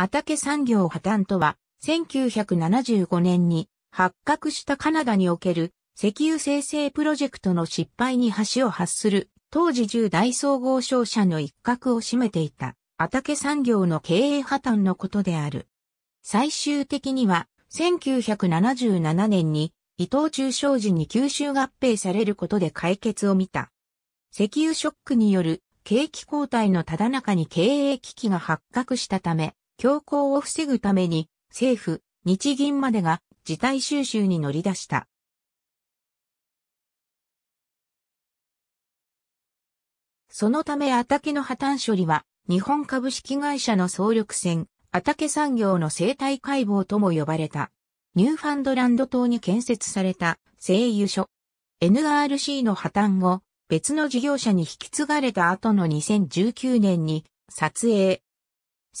アタケ産業破綻とは、1975年に発覚したカナダにおける石油生成プロジェクトの失敗に橋を発する当時10大総合商社の一角を占めていたアタケ産業の経営破綻のことである。最終的には1977年に伊藤忠商事に吸収合併されることで解決を見た。石油ショックによる景気交代のただ中に経営危機が発覚したため、恐慌を防ぐために政府、日銀までが事態収集に乗り出した。そのためアタケの破綻処理は日本株式会社の総力戦、アタケ産業の生態解剖とも呼ばれた。ニューファンドランド島に建設された製油所。NRC の破綻後、別の事業者に引き継がれた後の2019年に撮影、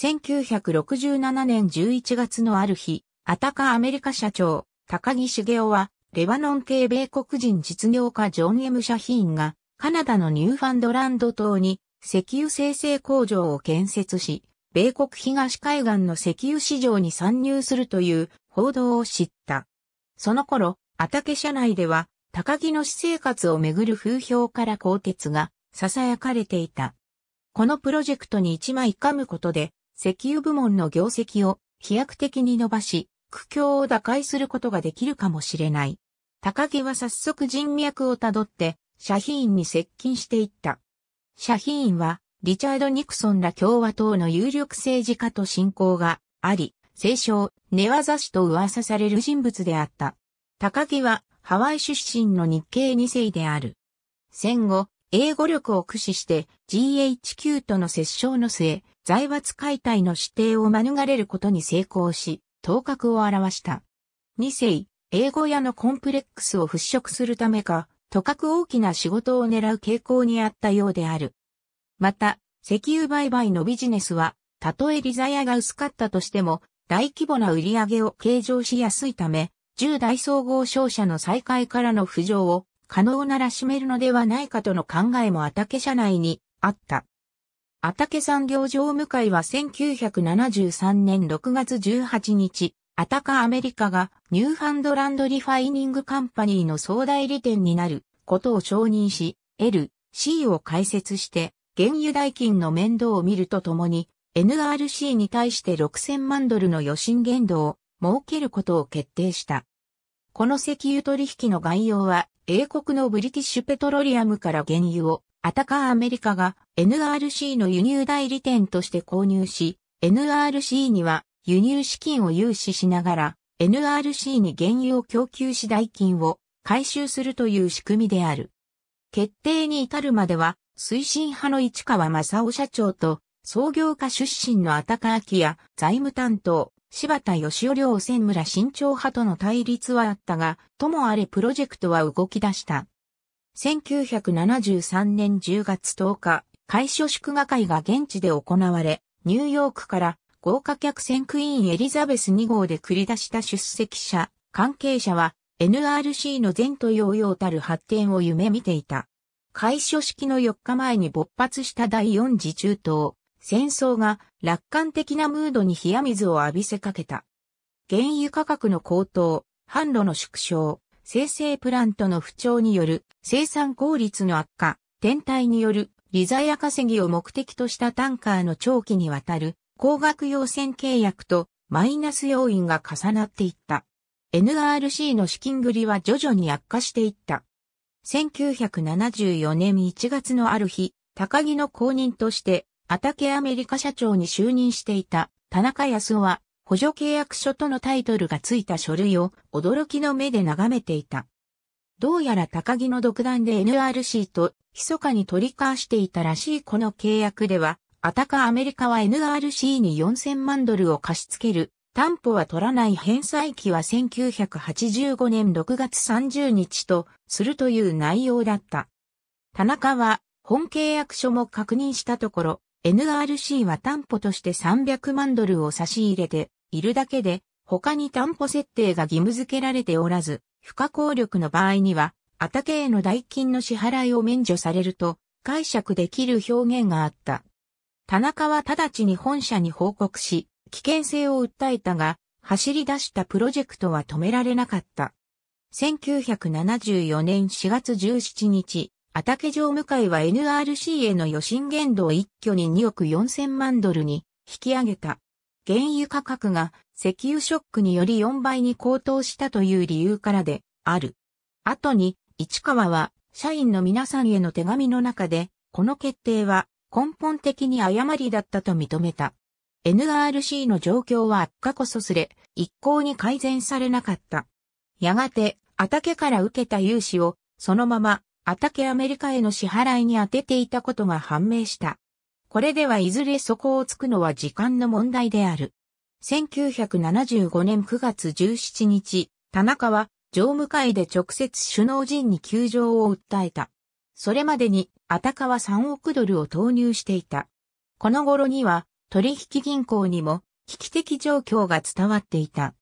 1967年11月のある日、アタカアメリカ社長、高木茂雄は、レバノン系米国人実業家ジョン・エム・シャヒーンが、カナダのニューファンドランド島に石油生成工場を建設し、米国東海岸の石油市場に参入するという報道を知った。その頃、アタケ社内では、高木の私生活をめぐる風評から鋼鉄が囁かれていた。このプロジェクトに一枚噛むことで、石油部門の業績を飛躍的に伸ばし、苦境を打開することができるかもしれない。高木は早速人脈をたどって、シャヒーンに接近していった。シャヒーンは、リチャード・ニクソンら共和党の有力政治家と親交があり、清少、寝技師と噂される人物であった。高木は、ハワイ出身の日系二世である。戦後、英語力を駆使して GHQ との折衝の末、財閥解体の指定を免れることに成功し、頭角を表した。二世、英語屋のコンプレックスを払拭するためか、とかく大きな仕事を狙う傾向にあったようである。また、石油売買のビジネスは、たとえ利ザヤが薄かったとしても、大規模な売り上げを計上しやすいため、1大総合商社の再開からの浮上を可能なら占めるのではないかとの考えもあたけ社内にあった。あたけ産業常務会は1973年6月18日、アタカアメリカがニューハンドランドリファイニングカンパニーの総代理店になることを承認し、L、C を開設して、原油代金の面倒を見るとともに、NRC に対して6000万ドルの予診限度を設けることを決定した。この石油取引の概要は、英国のブリティッシュペトロリアムから原油をアタカーアメリカが NRC の輸入代理店として購入し、NRC には輸入資金を融資しながら、NRC に原油を供給し代金を回収するという仕組みである。決定に至るまでは、推進派の市川正夫社長と、創業家出身のアタカアキや財務担当、柴田義雄両専村新潮派との対立はあったが、ともあれプロジェクトは動き出した。1973年10月10日、会所祝賀会が現地で行われ、ニューヨークから豪華客船クイーンエリザベス2号で繰り出した出席者、関係者は NRC の前途洋々たる発展を夢見ていた。開所式の4日前に勃発した第4次中東、戦争が楽観的なムードに冷や水を浴びせかけた。原油価格の高騰、販路の縮小、生成プラントの不調による生産効率の悪化、天体によるリザヤ稼ぎを目的としたタンカーの長期にわたる高額要線契約とマイナス要因が重なっていった。NRC の資金繰りは徐々に悪化していった。1974年1月のある日、高木の後任として、アタケアメリカ社長に就任していた田中康夫は補助契約書とのタイトルがついた書類を驚きの目で眺めていた。どうやら高木の独断で NRC と密かに取り交わしていたらしいこの契約では、あたかアメリカは NRC に4000万ドルを貸し付ける、担保は取らない返済期は1985年6月30日とするという内容だった。田中は本契約書も確認したところ、NRC は担保として300万ドルを差し入れて、いるだけで、他に担保設定が義務付けられておらず、不可抗力の場合には、畑への代金の支払いを免除されると解釈できる表現があった。田中は直ちに本社に報告し、危険性を訴えたが、走り出したプロジェクトは止められなかった。1974年4月17日、畑。タケ城向井は NRC への予診限度を一挙に2億4000万ドルに引き上げた。原油価格が石油ショックにより4倍に高騰したという理由からである。後に、市川は社員の皆さんへの手紙の中で、この決定は根本的に誤りだったと認めた。NRC の状況は悪化こそすれ、一向に改善されなかった。やがて、アタケから受けた融資を、そのまま、アタケアメリカへの支払いに充てていたことが判明した。これではいずれ底をつくのは時間の問題である。1975年9月17日、田中は常務会で直接首脳陣に窮状を訴えた。それまでに、あたかは3億ドルを投入していた。この頃には、取引銀行にも、危機的状況が伝わっていた。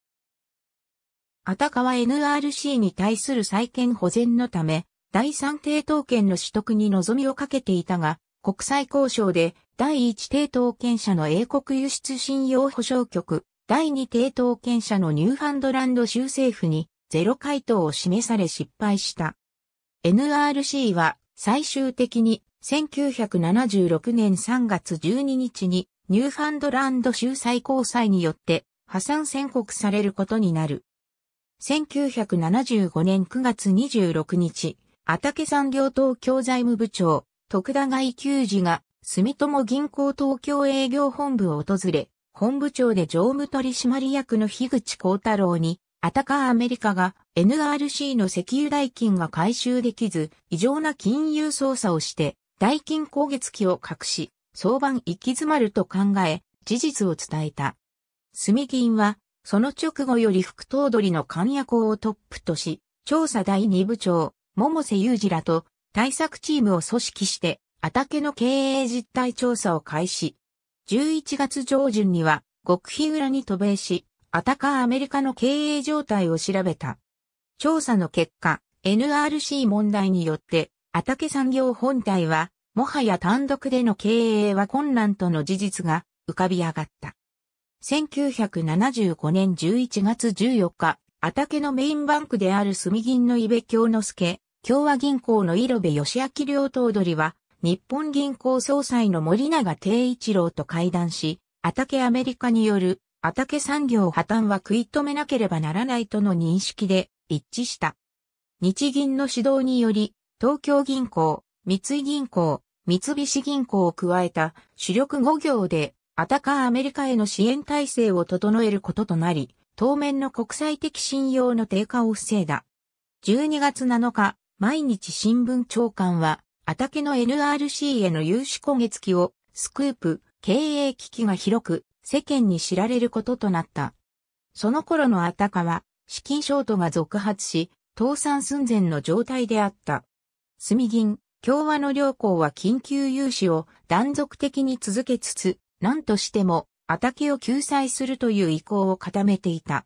あたかは NRC に対する債権保全のため、第三抵当権の取得に望みをかけていたが、国際交渉で第一抵当権者の英国輸出信用保証局、第二抵当権者のニューハンドランド州政府にゼロ回答を示され失敗した。NRC は最終的に1976年3月12日にニューファンドランド州最高裁によって破産宣告されることになる。1975年9月26日、アタケ産業東京財務部長、徳田外久次が住友銀行東京営業本部を訪れ、本部長で常務取締役の樋口幸太郎に、アタカアメリカが NRC の石油代金が回収できず、異常な金融操作をして、代金攻月期を隠し、相番行き詰まると考え、事実を伝えた。住銀は、その直後より副頭取の関役をトップとし、調査第2部長、桃瀬雄二らと対策チームを組織して、畑の経営実態調査を開始。11月上旬には、極秘裏に渡米し、アタカアメリカの経営状態を調べた。調査の結果、NRC 問題によって、アタケ産業本体は、もはや単独での経営は困難との事実が浮かび上がった。1975年11月14日、アタケのメインバンクである住銀の伊部京之助、共和銀行の色部義明両頭取は、日本銀行総裁の森永定一郎と会談し、アタケアメリカによるアタケ産業破綻は食い止めなければならないとの認識で一致した。日銀の指導により、東京銀行、三井銀行、三菱銀行を加えた主力5行で、アタカアメリカへの支援体制を整えることとなり、当面の国際的信用の低下を防いだ。12月7日、毎日新聞長官は、あたけの NRC への融資焦月期を、スクープ、経営危機が広く、世間に知られることとなった。その頃のあたかは、資金ショートが続発し、倒産寸前の状態であった。住銀、共和の両校は緊急融資を断続的に続けつつ、何としても、あたけを救済するという意向を固めていた。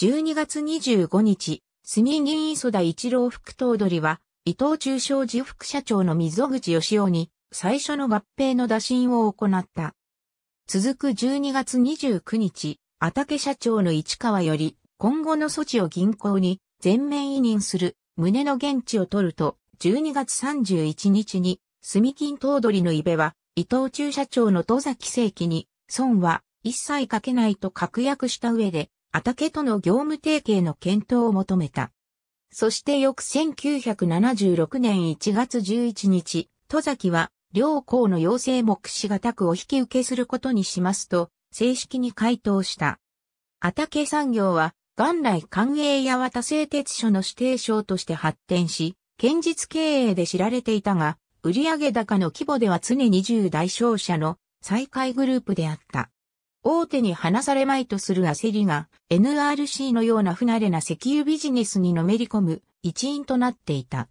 12月25日、住銀磯田一郎副頭取は、伊藤忠商事副社長の溝口義雄に、最初の合併の打診を行った。続く12月29日、畑社長の市川より、今後の措置を銀行に全面委任する、旨の現地を取ると、12月31日に、住金頭取の伊部は、伊藤忠社長の戸崎正規に、損は一切かけないと確約した上で、アタケとの業務提携の検討を求めた。そして翌1976年1月11日、戸崎は両校の要請目視がくを引き受けすることにしますと、正式に回答した。アタケ産業は、元来官営や渡製鉄所の指定商として発展し、堅実経営で知られていたが、売上高の規模では常に10代商社の再開グループであった。大手に離されまいとする焦りが NRC のような不慣れな石油ビジネスにのめり込む一因となっていた。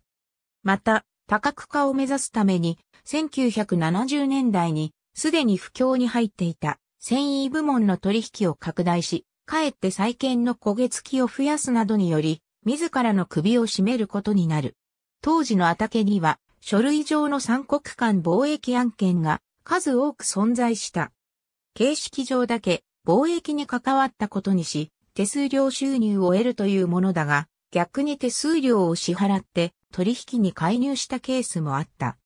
また、多角化を目指すために1970年代にすでに不況に入っていた繊維部門の取引を拡大し、かえって再建の焦げ付きを増やすなどにより、自らの首を絞めることになる。当時の畑には、書類上の三国間貿易案件が数多く存在した。形式上だけ貿易に関わったことにし、手数料収入を得るというものだが、逆に手数料を支払って取引に介入したケースもあった。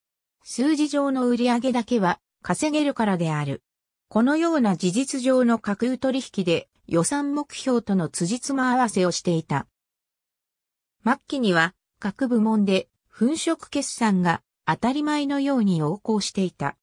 数字上の売上だけは稼げるからである。このような事実上の架空取引で予算目標との辻褄合わせをしていた。末期には各部門で粉飾決算が当たり前のように横行していた。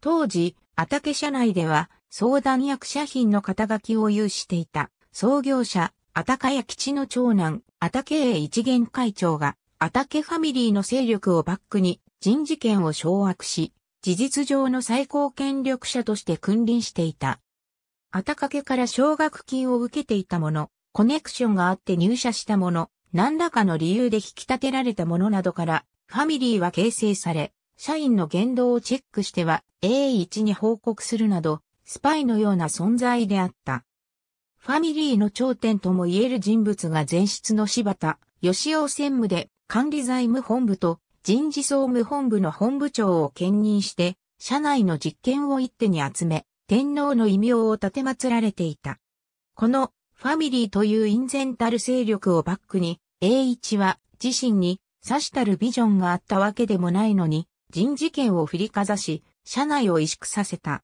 当時、アタケ社内では相談役社品の肩書きを有していた創業者、あたかや吉の長男、あたけえ。一元会長が、あたけファミリーの勢力をバックに人事権を掌握し、事実上の最高権力者として君臨していた。あたかけから奨学金を受けていたもの、コネクションがあって入社したもの、何らかの理由で引き立てられたものなどから、ファミリーは形成され、社員の言動をチェックしては、A1 に報告するなど、スパイのような存在であった。ファミリーの頂点とも言える人物が前室の柴田、義雄専務で管理財務本部と人事総務本部の本部長を兼任して、社内の実権を一手に集め、天皇の異名を立て祀られていた。このファミリーという隠然たる勢力をバックに、栄一は自身に差したるビジョンがあったわけでもないのに、人事権を振りかざし、社内を萎縮させた。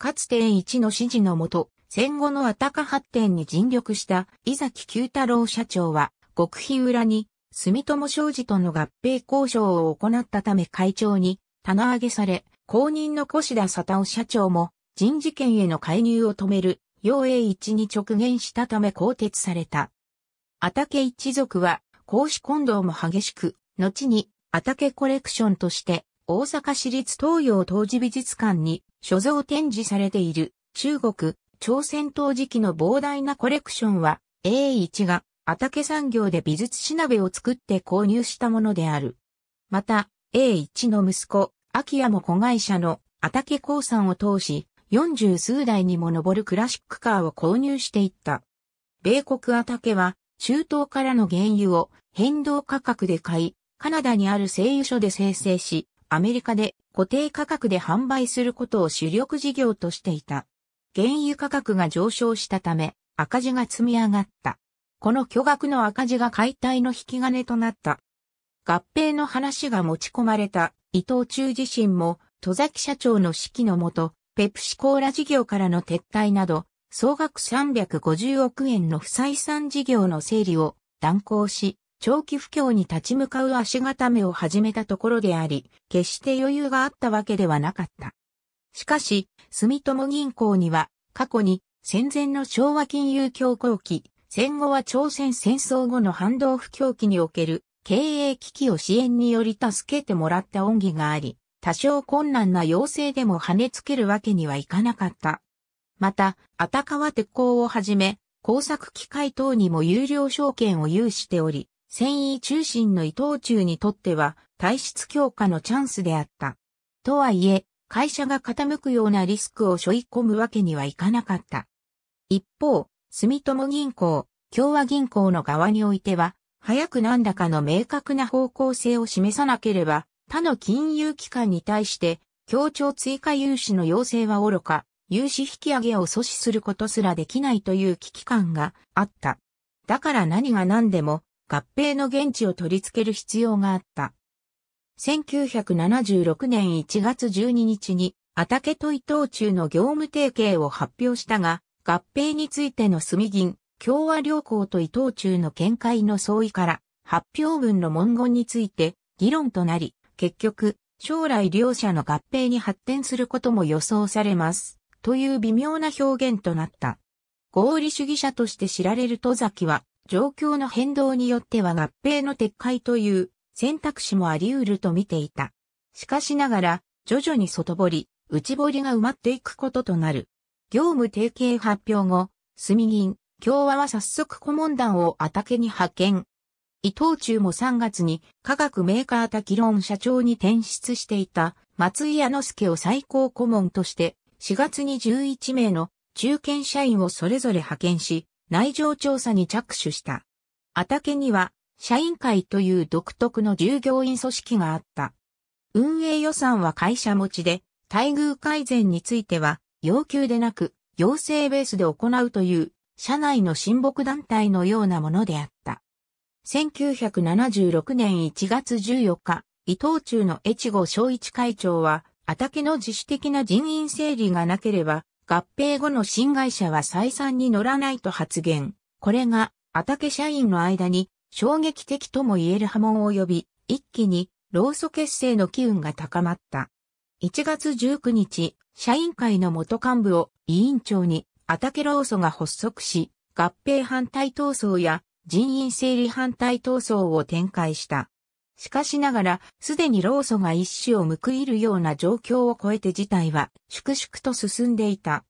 かつて一の指示のもと、戦後のアタカ発展に尽力した伊崎九太郎社長は、極秘裏に住友商事との合併交渉を行ったため会長に棚上げされ、後任の越田佐夫社長も人事権への介入を止める、陽栄一に直言したため更迭された。アタケ一族は、公私混同も激しく、後に、アタケコレクションとして、大阪市立東洋当時美術館に所蔵展示されている中国、朝鮮陶磁器の膨大なコレクションは A1 がアタケ産業で美術品なを作って購入したものである。また、A1 の息子、秋山も子会社のアタケ鉱山を通し、四十数台にも上るクラシックカーを購入していった。米国アタケは、中東からの原油を変動価格で買い、カナダにある製油所で生成し、アメリカで固定価格で販売することを主力事業としていた。原油価格が上昇したため赤字が積み上がった。この巨額の赤字が解体の引き金となった。合併の話が持ち込まれた伊藤忠自身も戸崎社長の指揮のもと、ペプシコーラ事業からの撤退など、総額350億円の不採算事業の整理を断行し、長期不況に立ち向かう足固めを始めたところであり、決して余裕があったわけではなかった。しかし、住友銀行には、過去に戦前の昭和金融恐慌期、戦後は朝鮮戦争後の反動不況期における経営危機を支援により助けてもらった恩義があり、多少困難な要請でも跳ねつけるわけにはいかなかった。また、あたかわ鉄鋼をはじめ、工作機械等にも有料証券を有しており、繊維中心の伊藤忠にとっては体質強化のチャンスであった。とはいえ、会社が傾くようなリスクを背負い込むわけにはいかなかった。一方、住友銀行、共和銀行の側においては、早く何らかの明確な方向性を示さなければ、他の金融機関に対して、協調追加融資の要請は愚か、融資引上げを阻止することすらできないという危機感があった。だから何が何でも合併の現地を取り付ける必要があった。1976年1月12日に、アタケと伊藤忠の業務提携を発表したが、合併についての住銀、共和両校と伊藤忠の見解の相違から、発表文の文言について議論となり、結局、将来両者の合併に発展することも予想されます。という微妙な表現となった。合理主義者として知られる戸崎は、状況の変動によっては合併の撤回という選択肢もあり得ると見ていた。しかしながら、徐々に外堀、内堀が埋まっていくこととなる。業務提携発表後、住銀、共和は早速顧問団を畑に派遣。伊藤忠も3月に科学メーカー滝論社長に転出していた松井矢之助を最高顧問として4月に11名の中堅社員をそれぞれ派遣し、内情調査に着手した。畑には、社員会という独特の従業員組織があった。運営予算は会社持ちで、待遇改善については、要求でなく、要請ベースで行うという、社内の親睦団体のようなものであった。1976年1月14日、伊藤忠の越後正一会長は、畑の自主的な人員整理がなければ、合併後の新会社は採算に乗らないと発言。これが、アタケ社員の間に衝撃的とも言える波紋を呼び、一気に労組結成の機運が高まった。1月19日、社員会の元幹部を委員長に、アタケ労組が発足し、合併反対闘争や人員整理反対闘争を展開した。しかしながら、すでに老祖が一種を報いるような状況を超えて事態は粛々と進んでいた。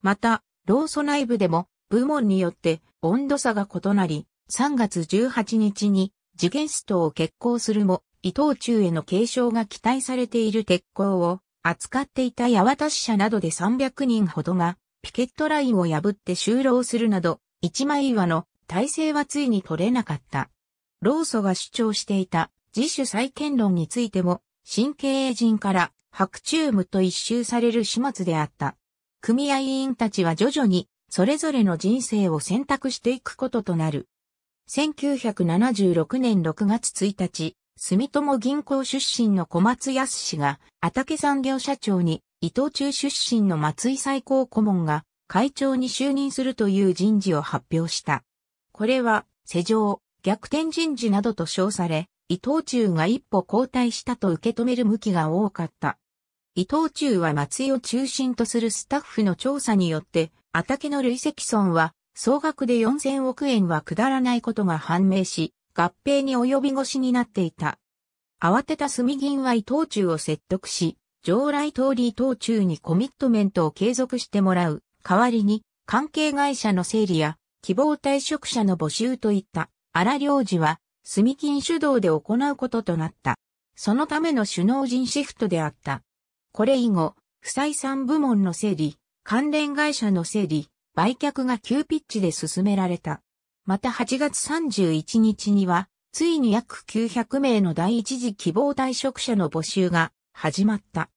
また、老祖内部でも部門によって温度差が異なり、3月18日に次元ストを決行するも、伊藤忠への継承が期待されている鉄鋼を扱っていた八幡支社などで300人ほどが、ピケットラインを破って就労するなど、一枚岩の体制はついに取れなかった。老祖が主張していた自主再建論についても、新経営陣から白昼夢と一周される始末であった。組合員たちは徐々にそれぞれの人生を選択していくこととなる。1976年6月1日、住友銀行出身の小松康氏が、畑産業社長に、伊藤忠出身の松井最高顧問が、会長に就任するという人事を発表した。これは、世情、逆転人事などと称され、伊藤忠が一歩後退したと受け止める向きが多かった。伊藤忠は松井を中心とするスタッフの調査によって、畑の累積損は、総額で4000億円は下らないことが判明し、合併に及び腰になっていた。慌てた住銀は伊藤忠を説得し、常来通り伊藤忠にコミットメントを継続してもらう、代わりに、関係会社の整理や、希望退職者の募集といった荒領事は、住金主導で行うこととなった。そのための首脳陣シフトであった。これ以後、不採算部門の整理、関連会社の整理、売却が急ピッチで進められた。また8月31日には、ついに約900名の第一次希望退職者の募集が始まった。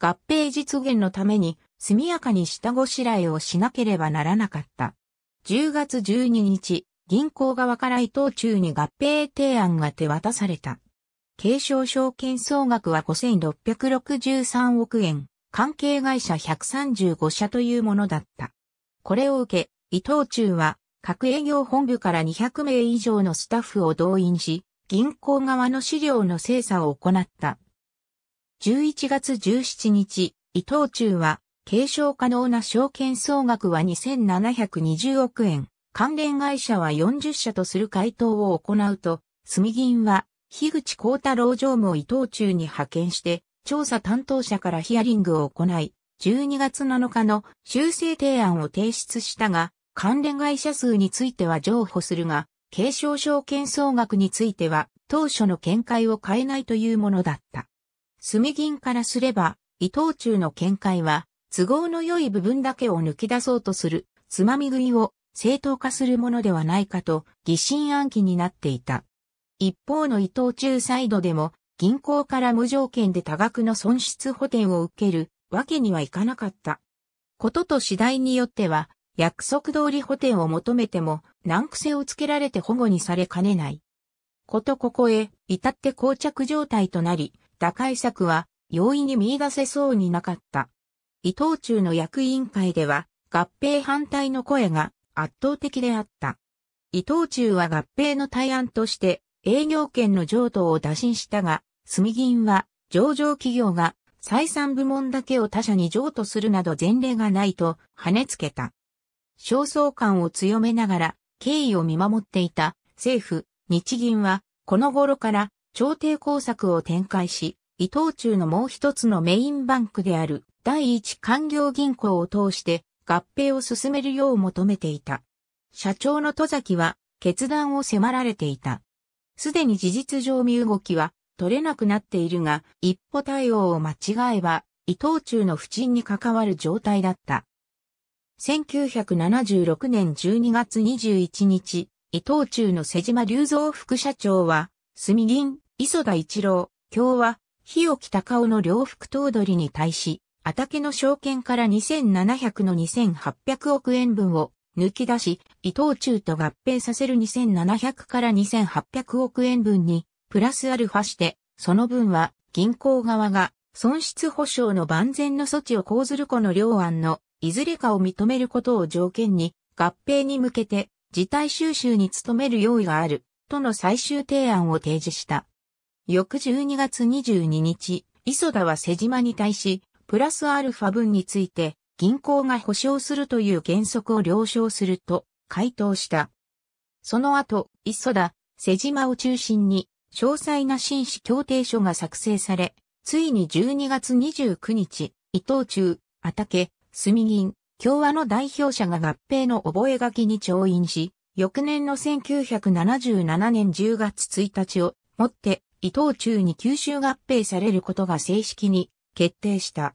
合併実現のために速やかに下ごしらえをしなければならなかった。10月12日、銀行側から伊藤忠に合併提案が手渡された。継承証券総額は5663億円、関係会社135社というものだった。これを受け、伊藤忠は、各営業本部から200名以上のスタッフを動員し、銀行側の資料の精査を行った。11月17日、伊藤忠は、継承可能な証券総額は2720億円、関連会社は40社とする回答を行うと、住銀は、樋口幸太郎常務を伊藤忠に派遣して、調査担当者からヒアリングを行い、12月7日の修正提案を提出したが、関連会社数については譲歩するが、継承証券総額については当初の見解を変えないというものだった。住銀からすれば、伊藤忠の見解は、都合の良い部分だけを抜き出そうとする、つまみ食いを正当化するものではないかと疑心暗鬼になっていた。一方の伊藤忠サイドでも銀行から無条件で多額の損失補填を受けるわけにはいかなかった。ことと次第によっては約束通り補填を求めても難癖をつけられて保護にされかねない。ことここへ至って膠着状態となり、打開策は容易に見出せそうになかった。伊藤忠の役員会では合併反対の声が圧倒的であった。伊藤忠は合併の対案として営業権の譲渡を打診したが、住銀は上場企業が採算部門だけを他社に譲渡するなど前例がないと跳ねつけた。焦燥感を強めながら経緯を見守っていた政府、日銀はこの頃から調停工作を展開し、伊藤忠のもう一つのメインバンクである第一官業銀行を通して合併を進めるよう求めていた。社長の戸崎は決断を迫られていた。すでに事実上身動きは取れなくなっているが、一歩対応を間違えば、伊藤忠の不沈に関わる状態だった。1976年12月21日、伊藤忠の瀬島隆三副社長は、住銀、磯田一郎、京和、日置隆夫の両副頭取に対し、あたけの証券から2700の2800億円分を抜き出し、伊藤忠と合併させる2700から2800億円分に、プラスアルファして、その分は銀行側が損失保障の万全の措置を講ずるこの両案のいずれかを認めることを条件に、合併に向けて事態収集に努める用意がある、との最終提案を提示した。翌12月22日、磯田は瀬島に対し、プラスアルファ分について銀行が保証するという原則を了承すると回答した。その後、磯田、瀬島を中心に詳細な紳士協定書が作成され、ついに12月29日、伊藤忠、あたけ、住銀、共和の代表者が合併の覚書に調印し、翌年の1977年10月1日をもって伊藤忠に吸収合併されることが正式に決定した。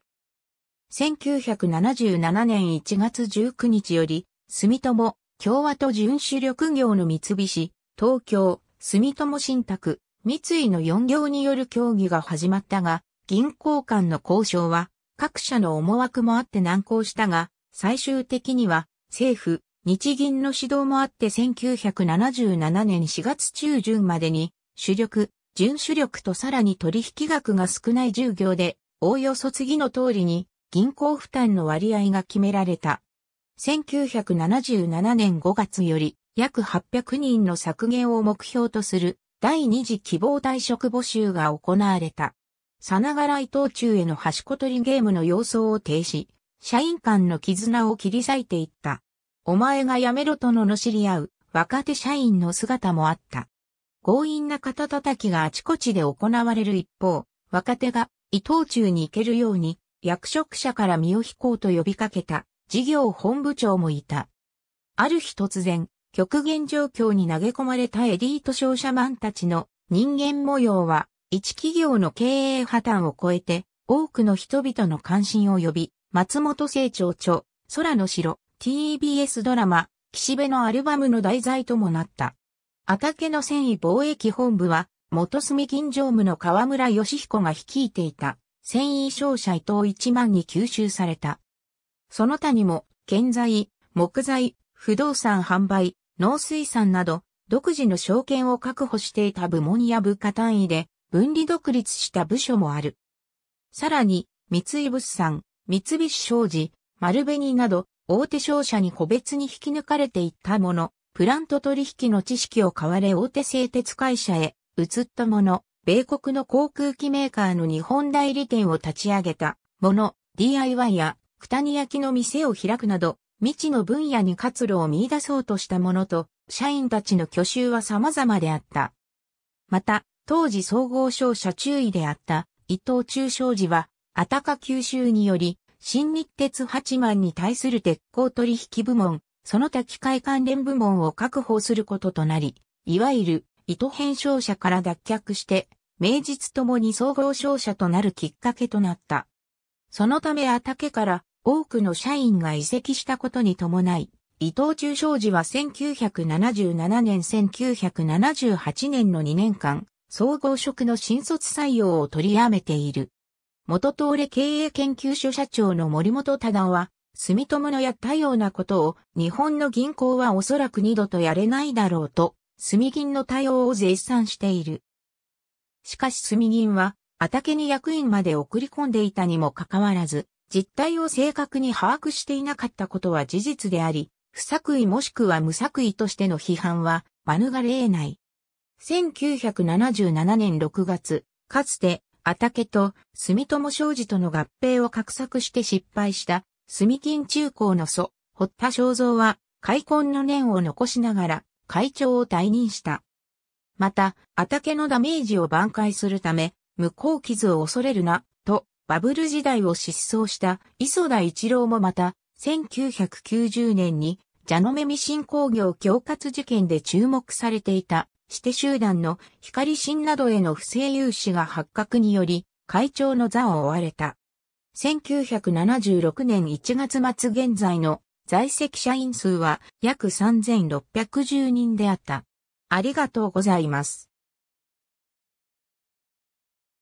1977年1月19日より、住友、共和と純主力業の三菱、東京、住友信託、三井の4業による協議が始まったが、銀行間の交渉は、各社の思惑もあって難航したが、最終的には、政府、日銀の指導もあって1977年4月中旬までに、主力、純主力とさらに取引額が少ない従業でおおよそ次の通りに銀行負担の割合が決められた。1977年5月より約800人の削減を目標とする第二次希望退職募集が行われた。さながら伊藤忠への端こ取りゲームの様相を停止、社員間の絆を切り裂いていった。お前がやめろとののしり合う若手社員の姿もあった。強引な肩叩きがあちこちで行われる一方、若手が伊藤中に行けるように、役職者から身を引こうと呼びかけた、事業本部長もいた。ある日突然、極限状況に投げ込まれたエリート商社マンたちの人間模様は、一企業の経営破綻を超えて、多くの人々の関心を呼び、松本清張著、空の城、TBS ドラマ、岸辺のアルバムの題材ともなった。あたけの繊維貿易本部は、元住金常務の河村義彦が率いていた、繊維商社伊藤一万に吸収された。その他にも、建材、木材、不動産販売、農水産など、独自の証券を確保していた部門や部下単位で、分離独立した部署もある。さらに、三井物産、三菱商事、丸紅など、大手商社に個別に引き抜かれていったもの、プラント取引の知識を買われ大手製鉄会社へ移ったもの、米国の航空機メーカーの日本代理店を立ち上げたもの、DIY や、たに焼きの店を開くなど、未知の分野に活路を見出そうとしたものと、社員たちの去就は様々であった。また、当時総合商社中尉であった伊藤忠商事は、あたか九州により、新日鉄八万に対する鉄鋼取引部門、その他機械関連部門を確保することとなり、いわゆる意図変商社から脱却して、名実ともに総合商社となるきっかけとなった。そのためあたけから多くの社員が移籍したことに伴い、伊藤忠商事は1977年1978年の2年間、総合職の新卒採用を取りやめている。元通れ経営研究所社長の森本忠は、住友のやったようなことを日本の銀行はおそらく二度とやれないだろうと炭銀の対応を絶賛している。しかし炭銀は、畑に役員まで送り込んでいたにもかかわらず、実態を正確に把握していなかったことは事実であり、不作為もしくは無作為としての批判は免れ得ない。1977年6月、かつて、畑と住友商事との合併を画策して失敗した、住金中高の祖、堀田正造は、開墾の念を残しながら、会長を退任した。また、畑のダメージを挽回するため、無効傷を恐れるな、と、バブル時代を失踪した磯田一郎もまた、1990年に、ジャノメミ新工業恐喝事件で注目されていた、指定集団の光新などへの不正融資が発覚により、会長の座を追われた。1976年1月末現在の在籍社員数は約3610人であった。ありがとうございます。